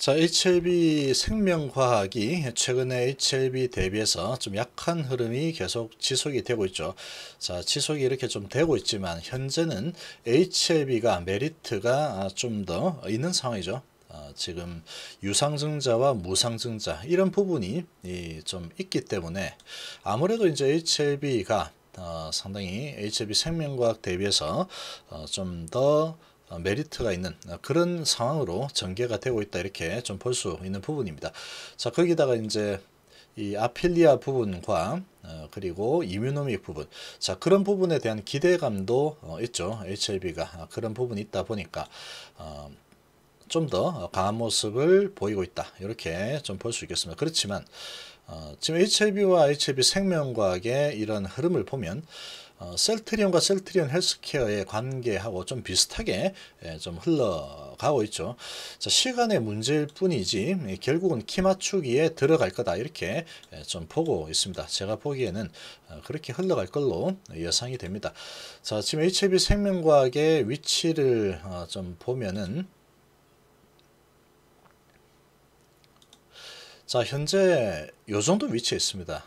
자, HLB 생명과학이 최근에 HLB 대비해서 좀 약한 흐름이 계속 지속이 되고 있죠. 자, 지속이 이렇게 좀 되고 있지만 현재는 HLB가 메리트가 좀 더 있는 상황이죠. 어, 지금 유상증자와 무상증자 이런 부분이 이, 좀 있기 때문에 아무래도 이제 HLB가 어, 상당히 HLB 생명과학 대비해서 어, 좀더 어, 메리트가 있는 어, 그런 상황으로 전개가 되고 있다 이렇게 좀 볼 수 있는 부분입니다. 자 거기다가 이제 이 아필리아 부분과 어, 그리고 이뮤노믹 부분 자 그런 부분에 대한 기대감도 어, 있죠 HLB가 어, 그런 부분이 있다 보니까 어, 좀더 강한 모습을 보이고 있다 이렇게 좀 볼 수 있겠습니다 그렇지만 지금 HLB와 HLB 생명과학의 이런 흐름을 보면 어, 셀트리온과 셀트리온 헬스케어의 관계하고 좀 비슷하게 예, 좀 흘러가고 있죠. 자, 시간의 문제일 뿐이지 예, 결국은 키 맞추기에 들어갈 거다 이렇게 예, 좀 보고 있습니다. 제가 보기에는 어, 그렇게 흘러갈 걸로 예상이 됩니다. 자, 지금 HB 생명과학의 위치를 어, 좀 보면은 자, 현재 요 정도 위치에 있습니다.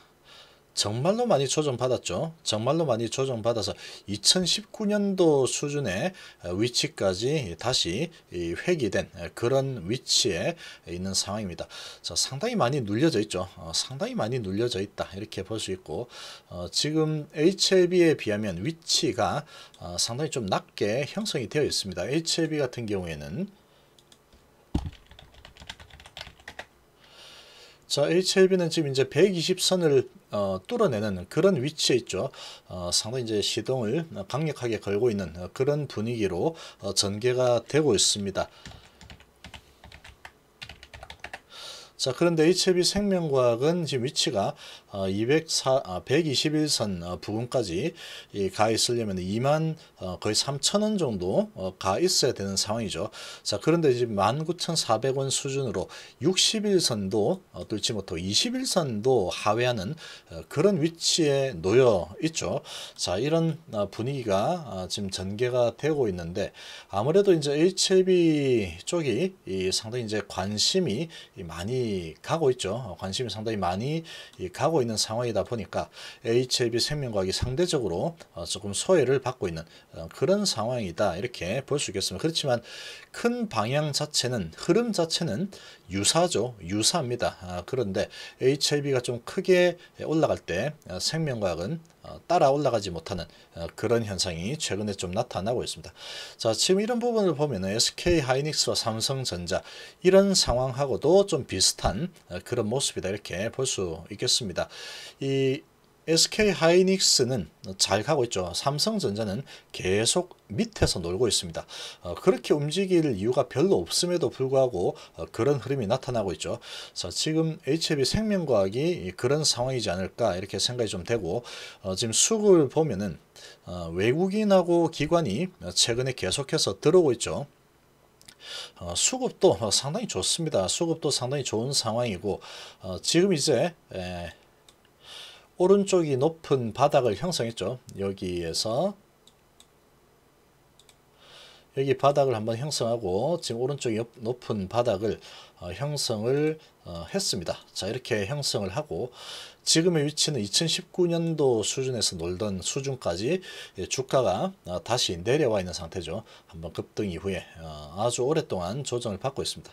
정말로 많이 조정받았죠. 정말로 많이 조정받아서 2019년도 수준의 어, 위치까지 다시 회귀된 어, 그런 위치에 있는 상황입니다. 상당히 많이 눌려져 있죠. 어, 상당히 많이 눌려져 있다. 이렇게 볼 수 있고 지금 HLB에 비하면 위치가 상당히 좀 낮게 형성이 되어 있습니다. HLB 같은 경우에는 자, HLB는 지금 이제 120선을 어, 뚫어내는 그런 위치에 있죠. 어, 상당히 이제 시동을 강력하게 걸고 있는 어, 그런 분위기로 어, 전개가 되고 있습니다. 자 그런데 이 h 비 생명과학은 지금 위치가 204, 어, 아, 121선 어, 부근까지 가 있으려면 2만 어, 거의 3천원 정도 가 있어야 되는 상황이죠. 자 그런데 지금 19,400원 수준으로 6일선도 뚫지 못하고 21선도 하회하는 그런 위치에 놓여 있죠. 자 이런 분위기가 지금 전개가 되고 있는데 아무래도 이제 HB 쪽이 상당히 이제 관심이 많이 가고 있죠. 관심이 상당히 많이 가고 있는 상황이다 보니까 HLB 생명과학이 상대적으로 어, 조금 소외를 받고 있는 어, 그런 상황이다 이렇게 볼 수 있겠습니다. 그렇지만 큰 방향 자체는 흐름 자체는 유사죠. 유사합니다. 아, 그런데 HLB가 좀 크게 올라갈 때 어, 생명과학은 어, 따라 올라가지 못하는 어, 그런 현상이 최근에 좀 나타나고 있습니다. 자 지금 이런 부분을 보면 SK 하이닉스와 삼성전자 이런 상황하고도 좀 비슷한 어, 그런 모습이다 이렇게 볼 수 있겠습니다. 이 SK 하이닉스는 잘 가고 있죠. 삼성전자는 계속 밑에서 놀고 있습니다. 어, 그렇게 움직일 이유가 별로 없음에도 불구하고 어, 그런 흐름이 나타나고 있죠. 자, 지금 HB 생명과학이 그런 상황이지 않을까 이렇게 생각이 좀 되고 어, 지금 수급을 보면은 외국인하고 기관이 최근에 계속해서 들어오고 있죠. 어, 수급도 상당히 좋습니다. 수급도 상당히 좋은 상황이고 어, 지금 이제 에, 오른쪽이 높은 바닥을 형성했죠. 여기에서 여기 바닥을 한번 형성하고 지금 오른쪽 이 높은 바닥을 어, 형성을 어, 했습니다. 자 이렇게 형성을 하고 지금의 위치는 2019년도 수준에서 놀던 수준까지 예, 주가가 어, 다시 내려와 있는 상태죠. 한번 급등 이후에 어, 아주 오랫동안 조정을 받고 있습니다.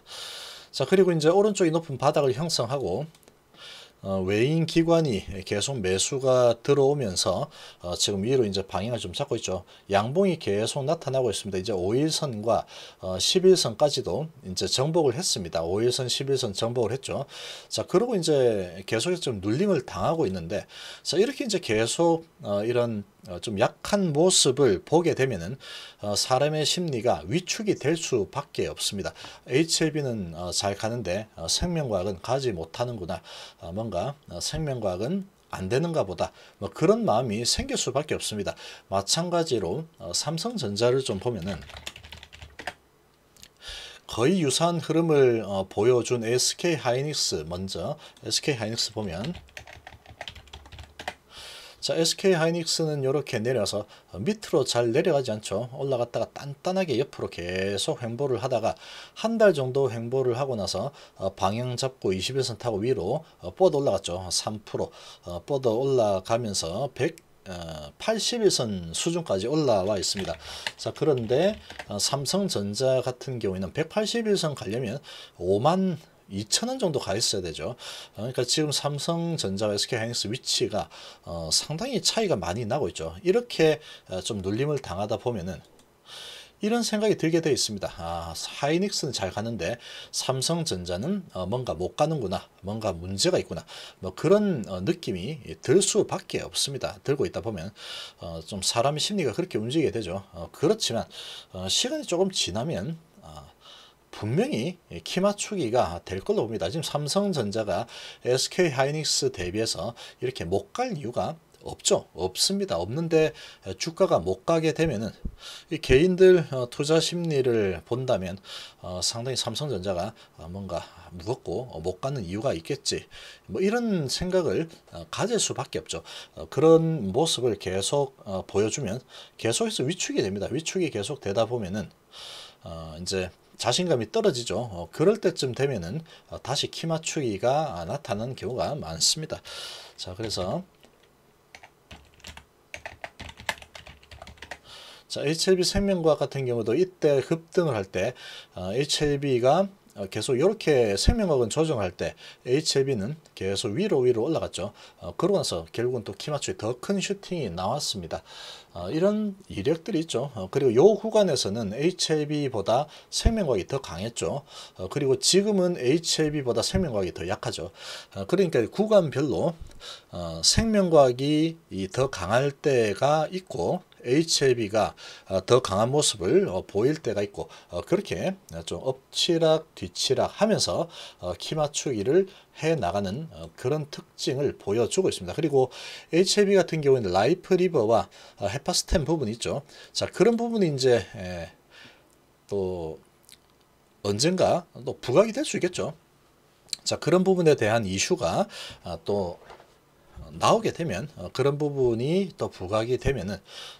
자 그리고 이제 오른쪽이 높은 바닥을 형성하고 어, 외인 기관이 계속 매수가 들어오면서 어, 지금 위로 이제 방향을 좀 잡고 있죠. 양봉이 계속 나타나고 있습니다. 이제 5일선과 11선까지도 어, 이제 정복을 했습니다. 5일선, 11선 정복을 했죠. 자, 그러고 이제 계속해서 좀 눌림을 당하고 있는데 자, 이렇게 이제 계속 이런 좀 약한 모습을 보게 되면은 사람의 심리가 위축이 될 수밖에 없습니다. HLB는 잘 가는데 생명과학은 가지 못하는구나. 뭔가 생명과 어, 생명과학은 안 되는가 보다 뭐 그런 마음이 생길 수밖에 없습니다. 마찬가지로 어, 삼성전자를 좀 보면은 거의 유사한 흐름을 어, 보여준 SK 하이닉스 먼저 SK 하이닉스 보면 자 SK 하이닉스는 이렇게 내려서 밑으로 잘 내려가지 않죠. 올라갔다가 단단하게 옆으로 계속 횡보를 하다가 한 달 정도 횡보를 하고 나서 어, 방향 잡고 20일선 타고 위로 어, 뻗어 올라갔죠. 3% 어, 뻗어 올라가면서 100 81선 수준까지 올라와 있습니다. 자 그런데 삼성전자 같은 경우에는 181선 가려면 5만 2,000원 정도 가 있어야 되죠. 어, 그러니까 지금 삼성전자 SK하이닉스 위치가 어, 상당히 차이가 많이 나고 있죠. 이렇게 어, 좀 눌림을 당하다 보면은 이런 생각이 들게 되어 있습니다. 아, 하이닉스는 잘 가는데 삼성전자는 어, 뭔가 못 가는구나, 뭔가 문제가 있구나, 뭐 그런 어, 느낌이 들 수밖에 없습니다. 들고 있다 보면 어, 좀 사람의 심리가 그렇게 움직이게 되죠. 어, 그렇지만 시간이 조금 지나면 분명히 키 맞추기가 될 걸로 봅니다. 지금 삼성전자가 SK 하이닉스 대비해서 이렇게 못 갈 이유가 없죠. 없습니다. 없는데 주가가 못 가게 되면은 개인들 어, 투자 심리를 본다면 어 상당히 삼성전자가 어, 뭔가 무겁고 어, 못 가는 이유가 있겠지. 뭐 이런 생각을 가질 수밖에 없죠. 그런 모습을 계속 보여주면 계속해서 위축이 됩니다. 위축이 계속 되다 보면은 어, 이제 자신감이 떨어지죠. 어, 그럴 때쯤 되면은 어, 다시 키 맞추기가 나타나는 경우가 많습니다. 자, 그래서 자, HLB 생명과 같은 경우도 이때 급등을 할때 어, HLB가 어, 계속 이렇게 생명학은 조정할 때 HLB는 계속 위로 위로 올라갔죠. 어, 그러고 나서 결국은 또 키마추의 더 큰 슈팅이 나왔습니다. 어, 이런 이력들이 있죠. 어, 그리고 요 구간에서는 HLB보다 생명과학이 더 강했죠. 어, 그리고 지금은 HLB보다 생명과학이 더 약하죠. 어, 그러니까 구간별로 어, 생명과학이 더 강할 때가 있고 HLB가 어, 더 강한 모습을 어, 보일 때가 있고 어, 그렇게 좀 엎치락 뒤치락 하면서 키 맞추기를 해 나가는 그런 특징을 보여주고 있습니다. 그리고 h i v 같은 경우에는 라이프 리버와 헤파스템 부분 이 있죠. 자 그런 부분이 이제 또 언젠가 또 부각이 될 수 있겠죠. 자 그런 부분에 대한 이슈가 아, 또 나오게 되면 어, 그런 부분이 또 부각이 되면은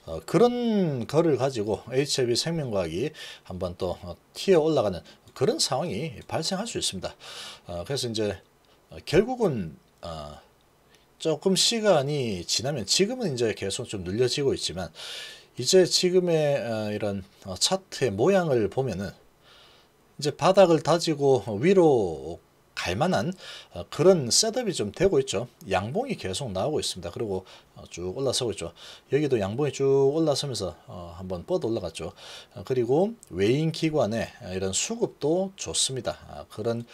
어, 그런 거를 가지고 HIV 생명과학이 한번 또 어, 튀어 올라가는 그런 상황이 발생할 수 있습니다. 그래서 이제 결국은 조금 시간이 지나면 지금은 이제 계속 좀 늘려지고 있지만 이제 지금의 이런 차트의 모양을 보면은 이제 바닥을 다지고 위로 갈만한 어, 그런 셋업이 좀 되고 있죠. 양봉이 계속 나오고 있습니다. 그리고 어, 쭉 올라서고 있죠. 여기도 양봉이 쭉 올라서면서 어, 한번 뻗어 올라갔죠. 그리고 외인 기관의 이런 수급도 좋습니다. 아, 그런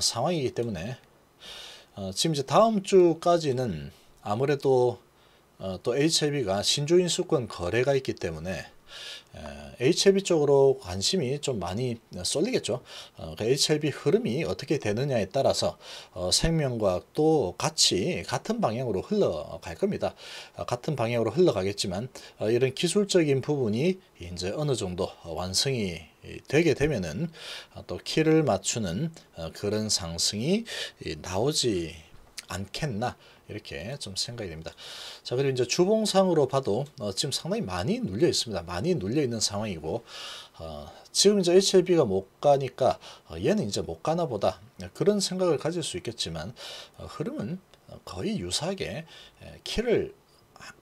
상황이기 때문에 지금 이제 다음 주까지는 아무래도 또 HIV가 신조인수권 거래가 있기 때문에 HLB 쪽으로 관심이 좀 많이 쏠리겠죠. 어, 그 HLB 흐름이 어떻게 되느냐에 따라서 어, 생명과학도 같이 같은 방향으로 흘러갈 겁니다. 어, 같은 방향으로 흘러가겠지만 어, 이런 기술적인 부분이 이제 어느 정도 완성이 되게 되면은 어, 또 키를 맞추는 어, 그런 상승이 나오지 않겠나 이렇게 좀 생각이 됩니다. 자 그리고 이제 주봉상으로 봐도 어, 지금 상당히 많이 눌려 있습니다. 많이 눌려 있는 상황이고 어, 지금 이제 HLB가 못 가니까 어, 얘는 이제 못 가나 보다 그런 생각을 가질 수 있겠지만 어, 흐름은 거의 유사하게 예, 키를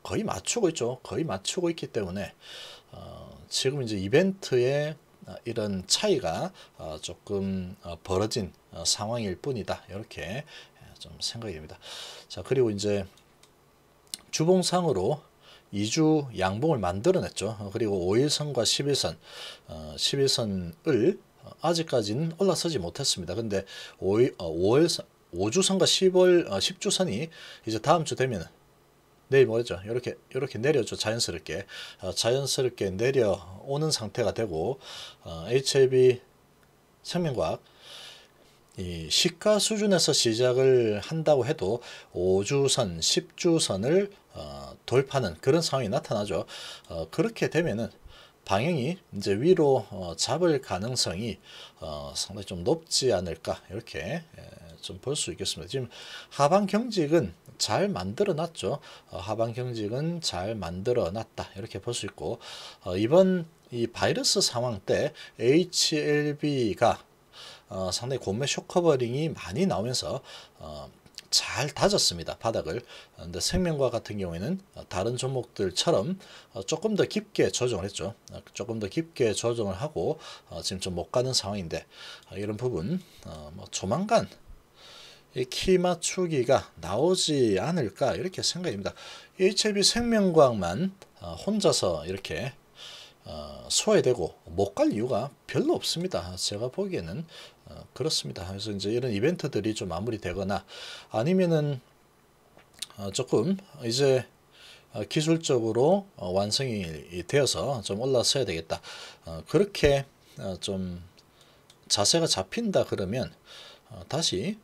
거의 맞추고 있죠. 거의 맞추고 있기 때문에 어, 지금 이제 이벤트에 어, 이런 차이가 조금 벌어진 상황일 뿐이다 이렇게 좀 생각이 됩니다. 자 그리고 이제 주봉상으로 2주 양봉을 만들어냈죠. 어, 그리고 5일선과 11선, 어, 11선을 아직까지는 올라서지 못했습니다. 근데 5일, 어, 5일선, 5주선과 10월, 어, 10주선이 이제 다음 주 되면 내일 뭐죠? 이렇게 이렇게 내려죠 자연스럽게 어, 자연스럽게 내려오는 상태가 되고 어, HLB 생명과학 이 시가 수준에서 시작을 한다고 해도 5주선, 10주선을 어, 돌파하는 그런 상황이 나타나죠. 어, 그렇게 되면은 방향이 이제 위로 어, 잡을 가능성이 어, 상당히 좀 높지 않을까 이렇게 예, 좀볼 수 있겠습니다. 지금 하방 경직은 잘 만들어 놨죠. 어, 하방 경직은 잘 만들어 놨다 이렇게 볼 수 있고 어, 이번 이 바이러스 상황 때 HLB가 어, 상당히 곰매 쇼커버링이 많이 나오면서 어, 잘 다졌습니다. 바닥을. 근데 생명과 같은 경우에는 어, 다른 종목들처럼 어, 조금 더 깊게 조정을 했죠. 어, 조금 더 깊게 조정을 하고 지금 좀 못 가는 상황인데 이런 부분 뭐 조만간 키 맞추기가 나오지 않을까 이렇게 생각입니다. HLB 생명과학만 혼자서 이렇게 소외되고 못 갈 이유가 별로 없습니다. 제가 보기에는 어, 그렇습니다. 그래서 이제 이런 이벤트들이 좀 마무리되거나 아니면은 어, 조금 이제 어, 기술적으로 어, 완성이 되어서 좀 올라서야 되겠다. 어, 그렇게 좀 자세가 잡힌다 그러면 다시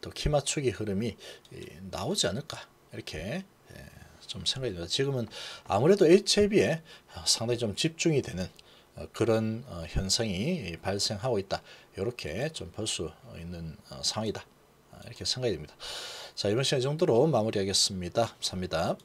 또 키 맞추기 흐름이 나오지 않을까 이렇게 예, 좀 생각이 듭니다. 지금은 아무래도 HIV에 상당히 좀 집중이 되는 어, 그런 어, 현상이 발생하고 있다. 이렇게 좀 볼 수 있는 어, 상황이다. 이렇게 생각이 됩니다. 자 이번 시간 이 정도로 마무리하겠습니다. 감사합니다.